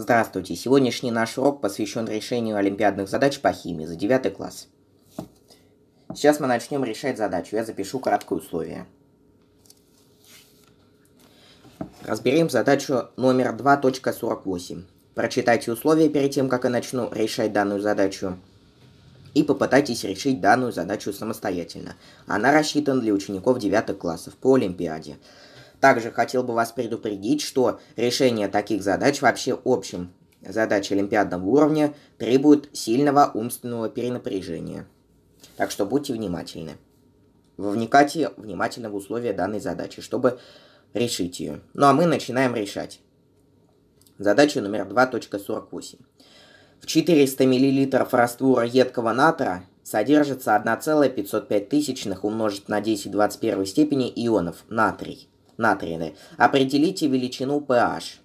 Здравствуйте! Сегодняшний наш урок посвящен решению олимпиадных задач по химии за 9 класс. Сейчас мы начнем решать задачу. Я запишу краткое условие. Разберем задачу номер 2.48. Прочитайте условия перед тем, как я начну решать данную задачу. И попытайтесь решить данную задачу самостоятельно. Она рассчитана для учеников 9 классов по Олимпиаде. Также хотел бы вас предупредить, что решение таких задач вообще общим задач олимпиадного уровня требует сильного умственного перенапряжения. Так что будьте внимательны. Вникайте внимательно в условия данной задачи, чтобы решить ее. Ну а мы начинаем решать. Задача номер 2.48. В 400 мл раствора едкого натра содержится 1,505 умножить на 10 в 21 степени ионов натрий натрины. Определите величину pH.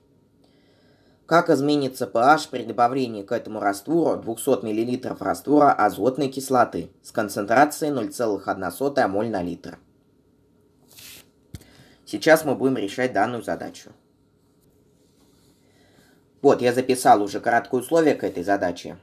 Как изменится pH при добавлении к этому раствору 200 мл раствора азотной кислоты с концентрацией 0,1 моль на литр? Сейчас мы будем решать данную задачу. Вот, я записал уже краткое условие к этой задаче.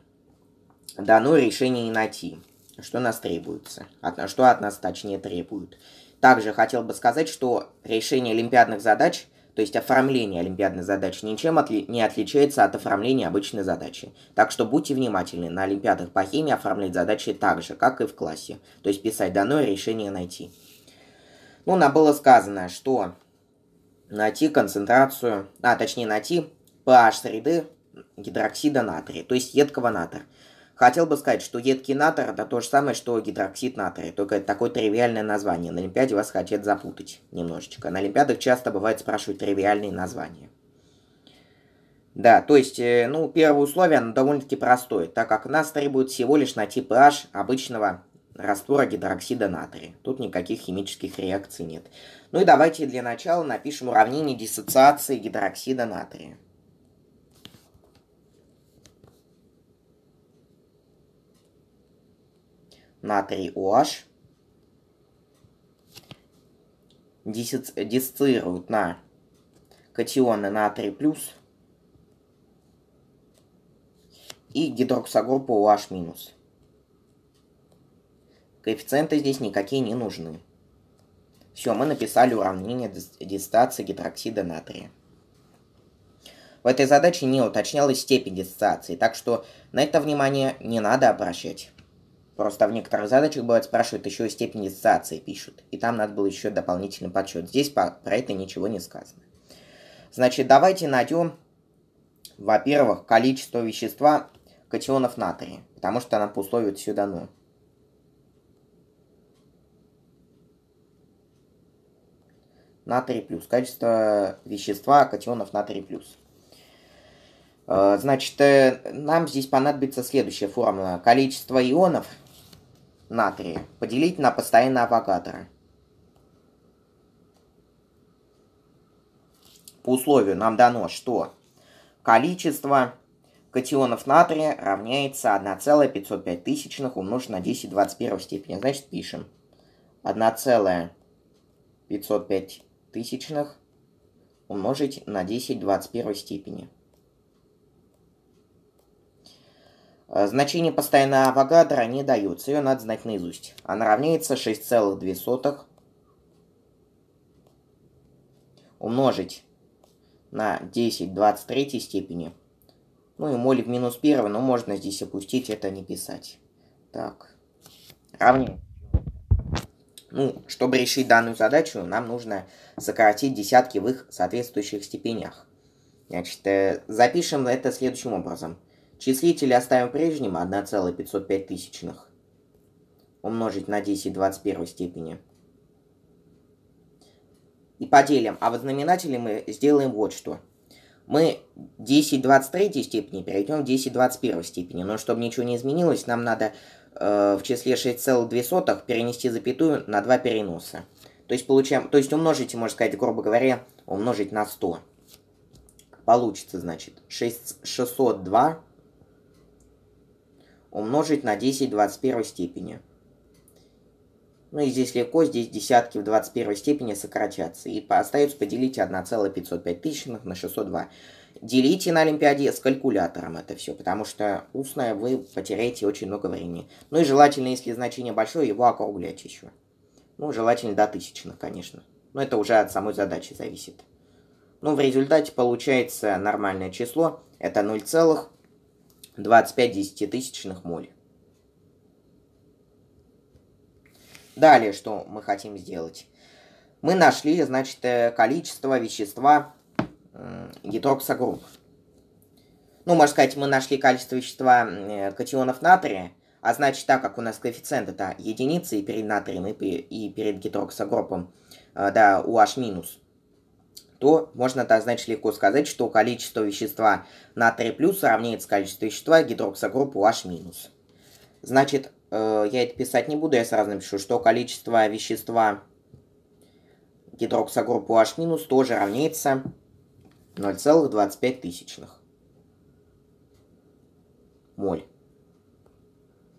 Дано решение не найти. Что нас требуется? От, что от нас, точнее, требует? Также хотел бы сказать, что решение олимпиадных задач, то есть оформление олимпиадных задач, ничем отли не отличается от оформления обычной задачи. Так что будьте внимательны, на олимпиадах по химии оформлять задачи так же, как и в классе. То есть писать дано решение найти. Ну, нам было сказано, что найти концентрацию, а точнее найти pH среды гидроксида натрия, то есть едкого натрия. Хотел бы сказать, что едкий натор это то же самое, что гидроксид натрия, только это такое тривиальное название. На Олимпиаде вас хотят запутать немножечко. На Олимпиадах часто бывает спрашивают тривиальные названия. Да, то есть, э, ну, первое условие, оно довольно-таки простое, так как нас требует всего лишь найти pH обычного раствора гидроксида натрия. Тут никаких химических реакций нет. Ну и давайте для начала напишем уравнение диссоциации гидроксида натрия. натрий OH, диссоциируют на катионы натрий плюс и гидроксогруппу OH минус. Коэффициенты здесь никакие не нужны. Все, мы написали уравнение диссоциации гидроксида натрия. В этой задаче не уточнялась степень диссоциации, так что на это внимание не надо обращать. Просто в некоторых задачах бывает спрашивают еще и степень диссоциации пишут. И там надо было еще дополнительный подсчет. Здесь по, про это ничего не сказано. Значит, давайте найдем, во-первых, количество вещества катионов натрия. Потому что нам по условию сюда 0. Натрий плюс. количество вещества катионов натрий плюс. Э, значит, э, нам здесь понадобится следующая формула. Количество ионов натрия поделить на постоянный авогадро. По условию нам дано, что количество катионов натрия равняется 1,505 умножить на 10 21 степени. Значит, пишем 1,505 умножить на 10 21 степени. Э, значение постоянного Авогадра не дается, ее надо знать наизусть. Она равняется 6,2 умножить на 10 23 степени. Ну и моли в минус 1, но можно здесь опустить, это не писать. Так, равняется. Ну, чтобы решить данную задачу, нам нужно сократить десятки в их соответствующих степенях. Значит, э, запишем это следующим образом – Числитель оставим прежним 1,505 тысячных. Умножить на 10 в 21 степени. И поделим. А вот знаменатели мы сделаем вот что. Мы 10 в 23 степени перейдем в 10 в 21 степени. Но чтобы ничего не изменилось, нам надо э, в числе 6,2 перенести запятую на 2 переноса. То есть, получаем, то есть умножите, можно сказать, грубо говоря, умножить на 100. Получится, значит, 6, 602 умножить на 10 в 21 степени. Ну и здесь легко, здесь десятки в 21 степени сокращаться И остается поделить 1,505 тысячных на 602. Делите на Олимпиаде с калькулятором это все, потому что устное вы потеряете очень много времени. Ну и желательно, если значение большое, его округлять еще. Ну, желательно до тысячных, конечно. Но это уже от самой задачи зависит. Ну, в результате получается нормальное число. Это 0,0. 25 десятитысячных моль. Далее, что мы хотим сделать? Мы нашли, значит, э, количество вещества гидроксогрупп. Ну, можно сказать, мы нашли количество вещества э, катионов натрия, а значит, так как у нас коэффициент это единицы и перед натрием, и перед гидроксогруппом, э, да, UH-, то можно однозначно легко сказать, что количество вещества на натрия плюс равняется количеству вещества гидроксогруппы OH-. Значит, э, я это писать не буду, я сразу напишу, что количество вещества гидроксогруппы OH- тоже равняется 0,25 тысячных моль.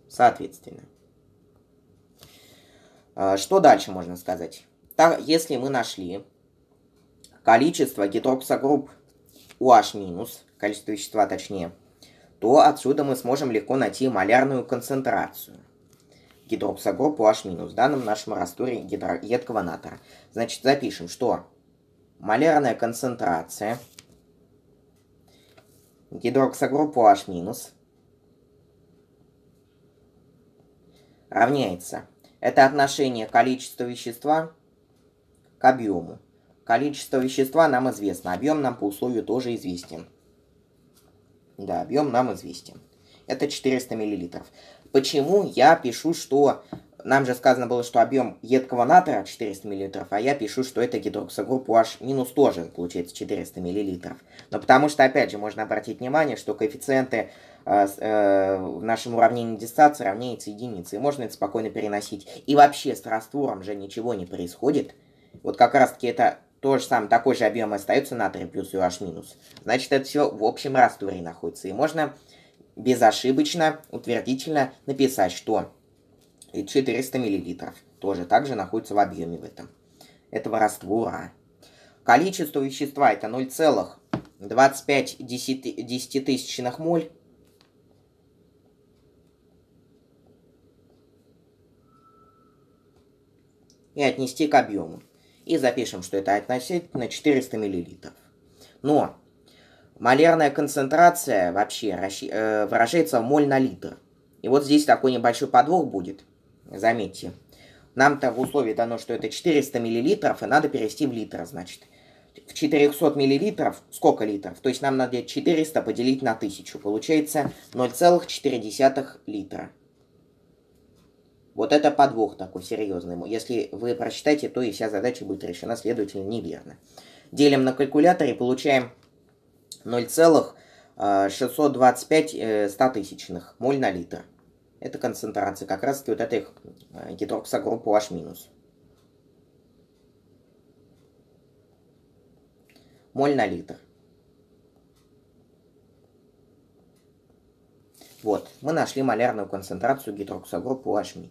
Соответственно. Э, что дальше можно сказать? Так, если мы нашли количество гидроксогрупп OH-, количество вещества точнее, то отсюда мы сможем легко найти малярную концентрацию гидроксогрупп OH- в данном нашем растворе гидро... едкого натора. Значит, запишем, что малярная концентрация гидроксогруппы OH- равняется. Это отношение количества вещества к объему. Количество вещества нам известно, объем нам по условию тоже известен. Да, объем нам известен. Это 400 мл. Почему я пишу, что... Нам же сказано было, что объем едкого натра 400 мл, а я пишу, что это гидроксогруппу H- минус тоже получается 400 мл. Но потому что, опять же, можно обратить внимание, что коэффициенты э, э, в нашем уравнении диссоциации равняются единице, и можно это спокойно переносить. И вообще с раствором же ничего не происходит. Вот как раз-таки это то же самое, такой же объем остается натрия плюс и UH минус. Значит, это все в общем растворе находится. И можно безошибочно, утвердительно написать, что 400 мл тоже также находится в объеме в этом, этого раствора. Количество вещества это 0,25 десятитысячных моль. И отнести к объему и запишем, что это относительно 400 мл. Но малярная концентрация вообще э, выражается в моль на литр. И вот здесь такой небольшой подвох будет, заметьте. Нам-то в условии дано, что это 400 мл, и надо перевести в литр, значит. В 400 мл сколько литров? То есть нам надо 400 поделить на 1000. Получается 0,4 литра. Вот это подвох такой серьезный. Если вы прочитаете, то и вся задача будет решена, следовательно, неверно. Делим на калькуляторе, получаем 0,625 э, э, стотысячных моль на литр. Это концентрация как раз-таки вот этой э, гидроксогруппы H-. Моль на литр. Вот, мы нашли малярную концентрацию гидроксогруппы OH-.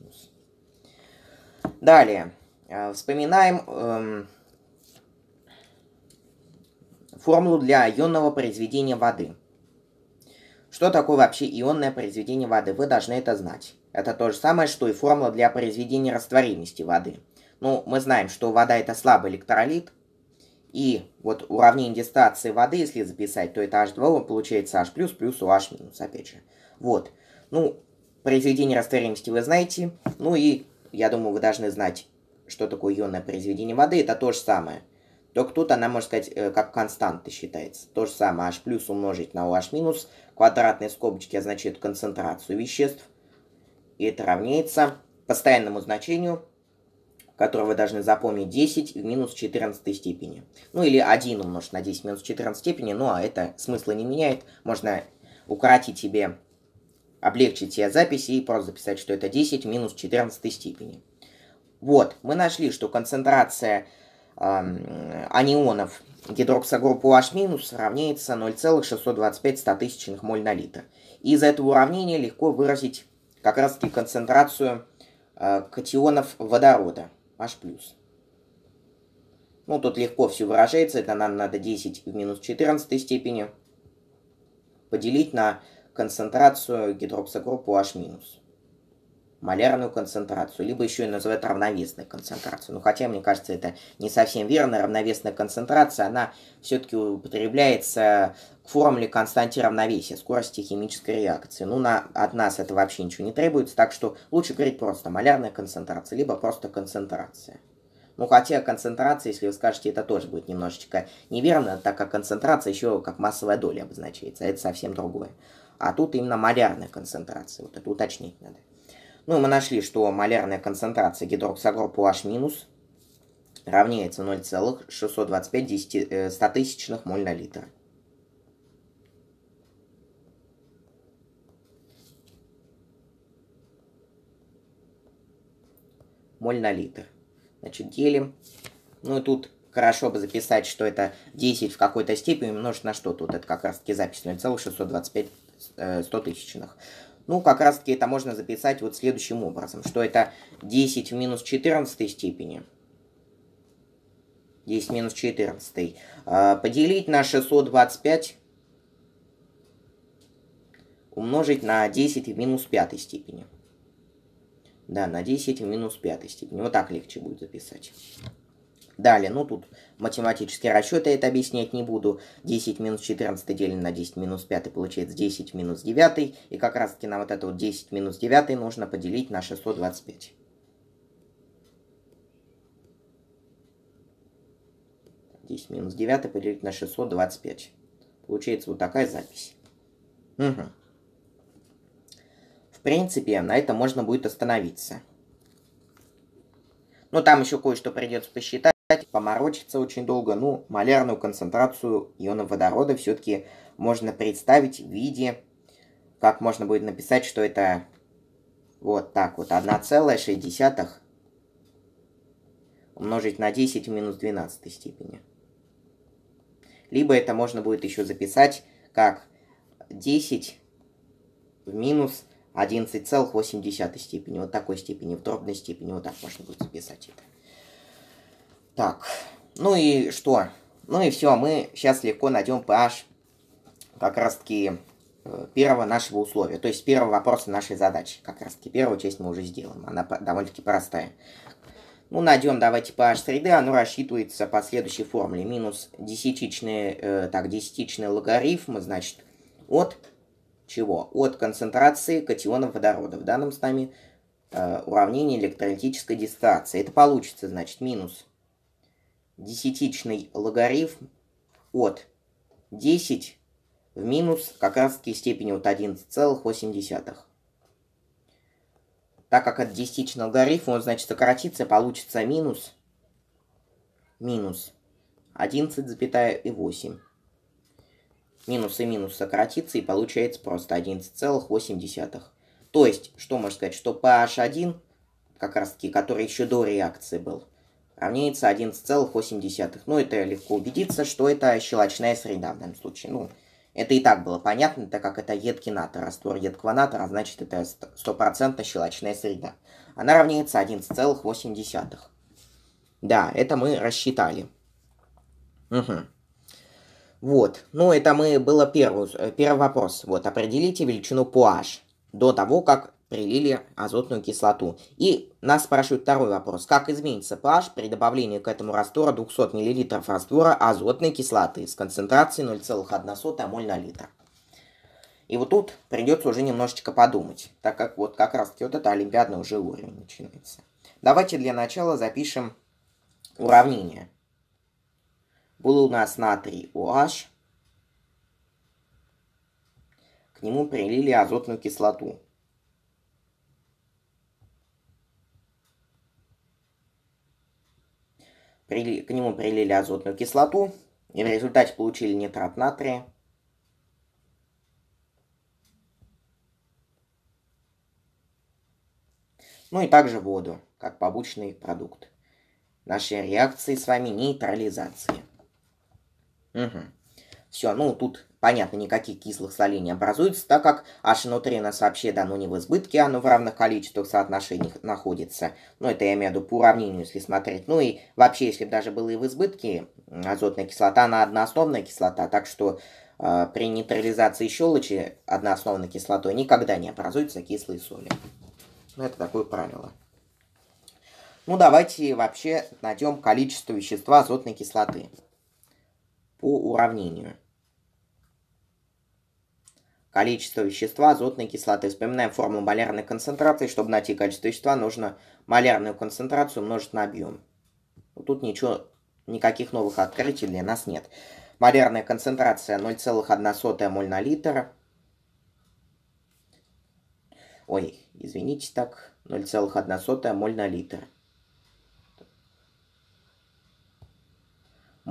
Далее, э, вспоминаем эм, формулу для ионного произведения воды. Что такое вообще ионное произведение воды? Вы должны это знать. Это то же самое, что и формула для произведения растворимости воды. Ну, мы знаем, что вода это слабый электролит, и вот уравнение дистанции воды, если записать, то это h 2 получается H+, плюс плюс у минус, опять же. Вот. Ну, произведение растворимости вы знаете. Ну и, я думаю, вы должны знать, что такое ионное произведение воды. Это то же самое. Только тут она, можно сказать, э, как константа считается. То же самое H плюс умножить на OH минус. Квадратные скобочки означают концентрацию веществ. И это равняется постоянному значению которую вы должны запомнить 10 в минус 14 степени. Ну или 1 умножить на 10 в минус 14 степени, ну а это смысла не меняет. Можно укоротить себе, облегчить себе записи и просто записать, что это 10 в минус 14 степени. Вот, мы нашли, что концентрация э, анионов гидроксогруппы OH- равняется 0,625 моль на литр. И из этого уравнения легко выразить как раз-таки концентрацию э, катионов водорода h+. Ну, тут легко все выражается, это нам надо 10 в минус 14 степени поделить на концентрацию гидроксогруппу H-, малярную концентрацию, либо еще и называют равновесной концентрацией. Ну, хотя, мне кажется, это не совсем верно. Равновесная концентрация, она все-таки употребляется формуле константе равновесия, скорости химической реакции. Ну, на, от нас это вообще ничего не требуется, так что лучше говорить просто малярная концентрация, либо просто концентрация. Ну, хотя концентрация, если вы скажете, это тоже будет немножечко неверно, так как концентрация еще как массовая доля обозначается, а это совсем другое. А тут именно малярная концентрация, вот это уточнить надо. Ну, мы нашли, что малярная концентрация гидроксогруппы H- равняется 0,625 э, моль на литр. моль на литр. Значит, делим. Ну и тут хорошо бы записать, что это 10 в какой-то степени умножить на что тут. Это как раз-таки запись 0,625 э, 100 тысячных. Ну, как раз-таки это можно записать вот следующим образом, что это 10 в минус 14 степени. 10 минус 14. Э, поделить на 625 умножить на 10 в минус 5 степени. Да, на 10 в минус 5 степени. Вот так легче будет записать. Далее, ну тут математические расчеты это объяснять не буду. 10 минус 14 делим на 10 минус 5 получается 10 минус 9. И как раз таки нам вот это вот 10 минус 9 нужно поделить на 625. Здесь минус 9 поделить на 625. Получается вот такая запись. Угу принципе, на этом можно будет остановиться. Но ну, там еще кое-что придется посчитать, поморочиться очень долго. Ну, малярную концентрацию ионов водорода все-таки можно представить в виде, как можно будет написать, что это вот так вот, 1,6 умножить на 10 в минус 12 степени. Либо это можно будет еще записать как 10 в минус 11,8 степени, вот такой степени, в дробной степени, вот так можно будет записать это. Так, ну и что? Ну и все, мы сейчас легко найдем pH как раз-таки э, первого нашего условия, то есть первого вопроса нашей задачи. Как раз-таки первую часть мы уже сделаем, она довольно-таки простая. Ну, найдем, давайте, pH среды, оно рассчитывается по следующей формуле. Минус десятичный, э, так, десятичный логарифм, значит, от чего? От концентрации катионов водорода. В данном с нами э, уравнение электролитической диссоциации. Это получится, значит, минус десятичный логарифм от 10 в минус как раз таки степени вот 11,8. Так как от десятичного логарифм, он, значит, сократится, получится минус, минус 11,8 минус и минус сократится, и получается просто 11,8. То есть, что можно сказать, что PH1, как раз таки, который еще до реакции был, равняется 11,8. Ну, это легко убедиться, что это щелочная среда в данном случае. Ну, это и так было понятно, так как это едкий натр раствор едкого натра, значит, это стопроцентно щелочная среда. Она равняется 11,8. Да, это мы рассчитали. Угу. Вот, ну это мы было первый, э, первый вопрос. Вот, определите величину pH до того, как прилили азотную кислоту. И нас спрашивают второй вопрос. Как изменится pH при добавлении к этому раствора 200 мл раствора азотной кислоты с концентрацией 0,1 моль на литр? И вот тут придется уже немножечко подумать, так как вот как раз вот это олимпиадный уже уровень начинается. Давайте для начала запишем уравнение. Было у нас натрий OH. К нему прилили азотную кислоту. При, к нему прилили азотную кислоту, и в результате получили нитрат натрия. Ну и также воду, как побочный продукт. Нашей реакции с вами нейтрализации. Угу. Все, ну тут понятно, никаких кислых солей не образуется, так как H3 вообще дано ну, не в избытке, оно в равных количествах соотношениях находится. Ну, это я имею в виду по уравнению, если смотреть. Ну и вообще, если бы даже было и в избытке, азотная кислота, она одноосновная кислота, так что э, при нейтрализации щелочи одноосновной кислотой никогда не образуются кислые соли. Ну, это такое правило. Ну, давайте вообще найдем количество вещества азотной кислоты по уравнению. Количество вещества азотной кислоты. Вспоминаем формулу малярной концентрации. Чтобы найти количество вещества, нужно малярную концентрацию умножить на объем. Тут ничего, никаких новых открытий для нас нет. Малярная концентрация 0,1 моль на литр. Ой, извините так, 0,1 моль на литр.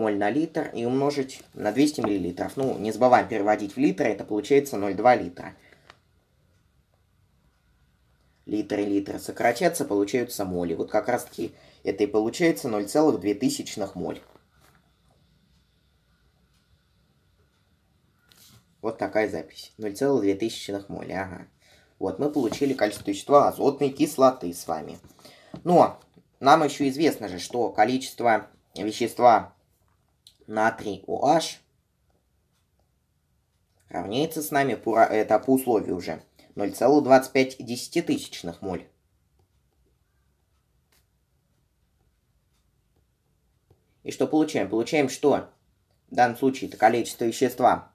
моль на литр и умножить на 200 миллилитров. Ну, не забываем переводить в литры, это получается 0,2 литра. Литры и литры сократятся, получаются моли. Вот как раз таки это и получается 0,002 моль. Вот такая запись. 0,002 моли, ага. Вот, мы получили количество вещества азотной кислоты с вами. Но нам еще известно же, что количество вещества натрий OH равняется с нами, по, это по условию уже, 0,25 моль. И что получаем? Получаем, что в данном случае это количество вещества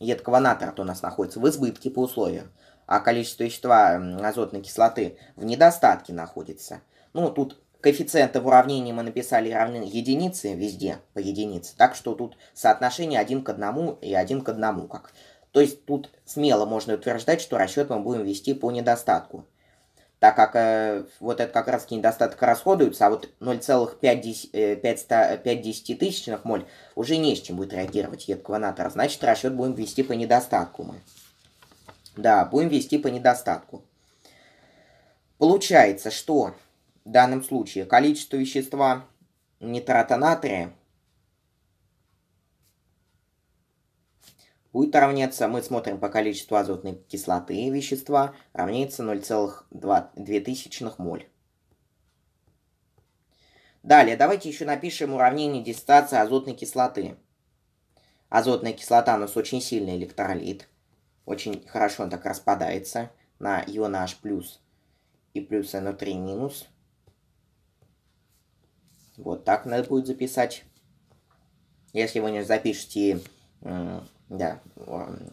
едкого натра то у нас находится в избытке по условию, а количество вещества азотной кислоты в недостатке находится. Ну, тут Коэффициенты в уравнении мы написали равны единице везде по единице. Так что тут соотношение 1 к 1 и 1 к 1. Как. То есть тут смело можно утверждать, что расчет мы будем вести по недостатку. Так как э, вот это как раз недостаток расходуется, а вот 0,5 тысячных моль уже не с чем будет реагировать едкванатор. А. Значит, расчет будем вести по недостатку мы. Да, будем вести по недостатку. Получается, что в данном случае количество вещества нитрата натрия будет равняться, мы смотрим по количеству азотной кислоты вещества, равняется 0,2 моль. Далее, давайте еще напишем уравнение диссоциации азотной кислоты. Азотная кислота у нас очень сильный электролит. Очень хорошо он так распадается на ион H+, и плюс NO3-. Вот так надо будет записать. Если вы не запишете да,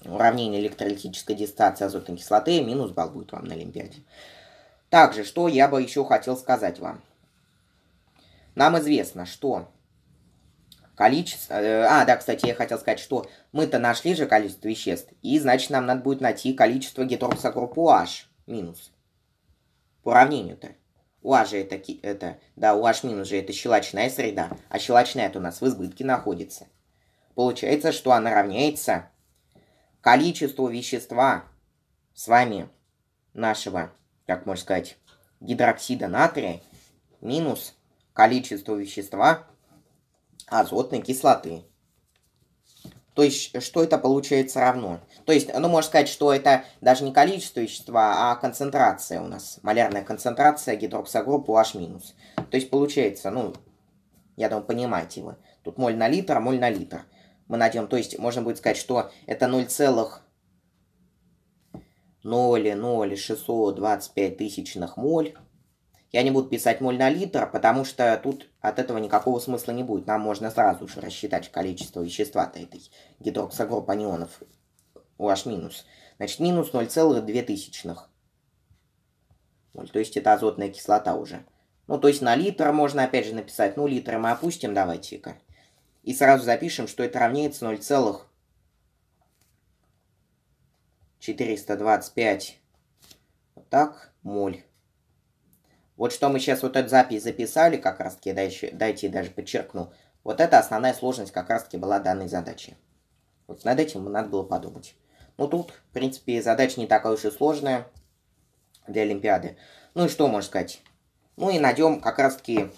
уравнение электролитической дистанции азотной кислоты, минус балл будет вам на Олимпиаде. Также, что я бы еще хотел сказать вам. Нам известно, что количество... Э, а, да, кстати, я хотел сказать, что мы-то нашли же количество веществ, и значит нам надо будет найти количество гетероксогруппу H минус. По уравнению-то. УАЖ же это, это, да, УАЖ минус же это щелочная среда, а щелочная это у нас в избытке находится. Получается, что она равняется количеству вещества с вами нашего, как можно сказать, гидроксида натрия минус количество вещества азотной кислоты. То есть, что это получается равно? То есть, ну, можно сказать, что это даже не количество вещества, а концентрация у нас. Малярная концентрация гидроксогруппы OH-. То есть, получается, ну, я думаю, понимаете вы. Тут моль на литр, а моль на литр. Мы найдем, то есть, можно будет сказать, что это 0,00625 тысячных моль. Я не буду писать моль на литр, потому что тут от этого никакого смысла не будет. Нам можно сразу же рассчитать количество вещества этой гидроксогруппы анионов у h минус. Значит, минус 0,2. тысячных, то есть это азотная кислота уже. Ну, то есть на литр можно опять же написать. Ну, литр мы опустим, давайте-ка. И сразу запишем, что это равняется 0,425 вот так, моль. Вот что мы сейчас вот эту запись записали, как раз таки, дайте, дайте даже подчеркну. Вот это основная сложность как раз таки была данной задачи. Вот над этим надо было подумать. Ну тут, в принципе, задача не такая уж и сложная для Олимпиады. Ну и что можно сказать? Ну и найдем как раз-таки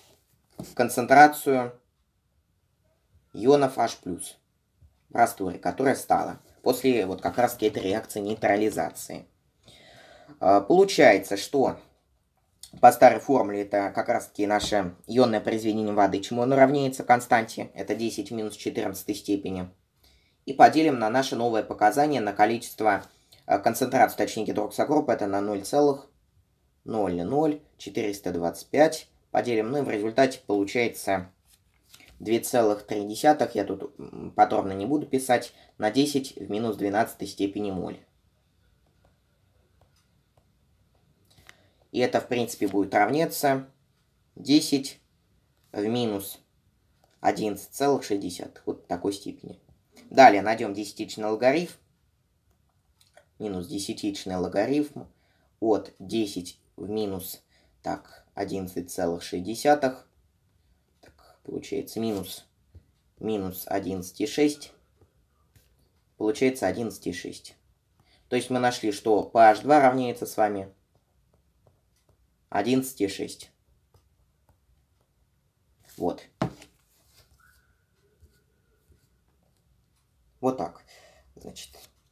концентрацию ионов H+, в растворе, которая стала после вот как раз-таки этой реакции нейтрализации. А, получается, что по старой формуле это как раз-таки наше ионное произведение воды, чему оно равняется константе, это 10 в минус 14 степени и поделим на наше новое показание на количество э, концентрации, точнее гидроксогруппы, это на 0,00425 поделим, ну и в результате получается 2,3, я тут подробно не буду писать, на 10 в минус 12 степени моль. И это, в принципе, будет равняться 10 в минус 11,6, вот такой степени. Далее найдем десятичный логарифм. Минус десятичный логарифм от 10 в минус так, 11,6. Так, получается минус, минус 11,6. Получается 11,6. То есть мы нашли, что PH2 равняется с вами 11,6. Вот.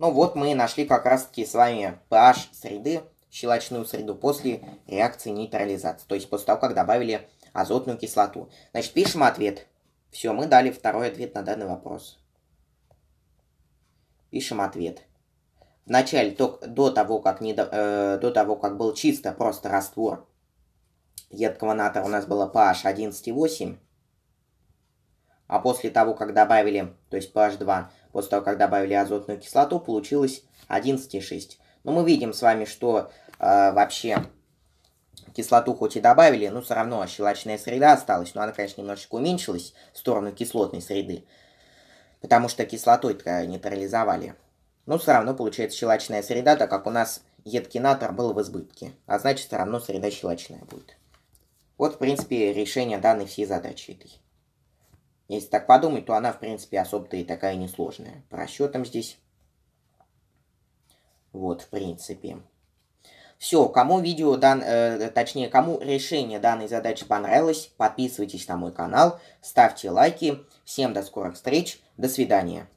Ну вот мы нашли как раз таки с вами pH среды, щелочную среду после реакции нейтрализации. То есть после того, как добавили азотную кислоту. Значит, пишем ответ. Все, мы дали второй ответ на данный вопрос. Пишем ответ. Вначале только до того, как не до, э, до того, как был чисто просто раствор едкого натора, у нас было pH 11,8. А после того, как добавили, то есть PH2, после того, как добавили азотную кислоту, получилось 11,6. Но мы видим с вами, что э, вообще кислоту хоть и добавили, но все равно щелочная среда осталась. Но она, конечно, немножечко уменьшилась в сторону кислотной среды, потому что кислотой нейтрализовали. Но все равно получается щелочная среда, так как у нас едкий натор был в избытке. А значит, все равно среда щелочная будет. Вот, в принципе, решение данной всей задачи этой. Если так подумать, то она, в принципе, особо-то и такая несложная. По расчетам здесь... Вот, в принципе. Все, кому видео, дан, э, э, точнее, кому решение данной задачи понравилось, подписывайтесь на мой канал, ставьте лайки. Всем до скорых встреч, до свидания.